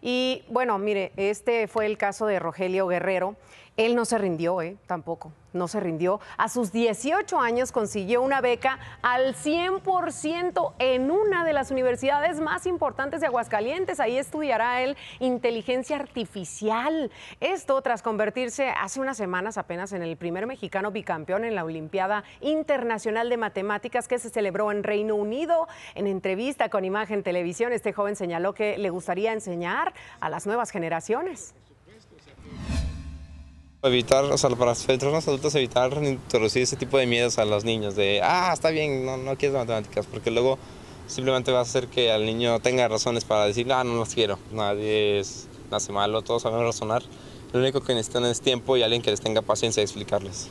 Y bueno, mire, este fue el caso de Rogelio Guerrero. Él no se rindió, ¿eh? Tampoco, no se rindió. A sus 18 años consiguió una beca al 100% en una de las universidades más importantes de Aguascalientes. Ahí estudiará él inteligencia artificial. Esto tras convertirse hace unas semanas apenas en el primer mexicano bicampeón en la Olimpiada Internacional de Matemáticas que se celebró en Reino Unido. En entrevista con Imagen Televisión, este joven señaló que le gustaría enseñar a las nuevas generaciones. Evitar, o sea, para personas adultas, evitar introducir ese tipo de miedos a los niños, de, ah, está bien, no, no quieres matemáticas, porque luego simplemente va a hacer que al niño tenga razones para decir, ah, no los quiero, nadie es, nace malo, todos saben razonar. Lo único que necesitan es tiempo y alguien que les tenga paciencia de explicarles.